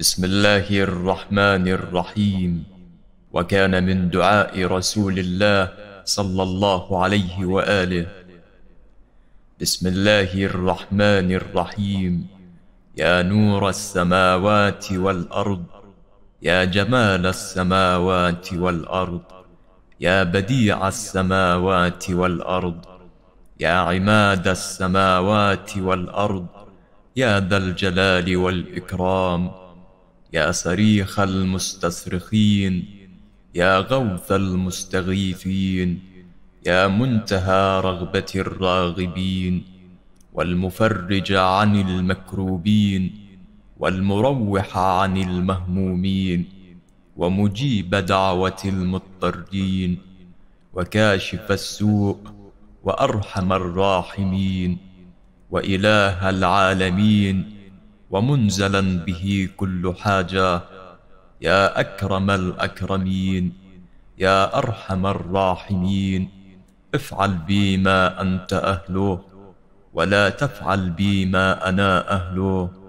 بسم الله الرحمن الرحيم وكان من دعاء رسول الله صلى الله عليه واله بسم الله الرحمن الرحيم يا نور السماوات والارض يا جمال السماوات والارض يا بديع السماوات والارض يا عماد السماوات والارض يا ذا الجلال والاكرام يا صريخ المستصرخين يا غوث المستغيثين يا منتهى رغبة الراغبين والمفرج عن المكروبين والمروح عن المهمومين ومجيب دعوة المضطرين وكاشف السوء وأرحم الراحمين وإله العالمين ومنزلا به كل حاجة يا أكرم الأكرمين يا أرحم الراحمين افعل بي ما أنت أهله ولا تفعل بي ما أنا أهله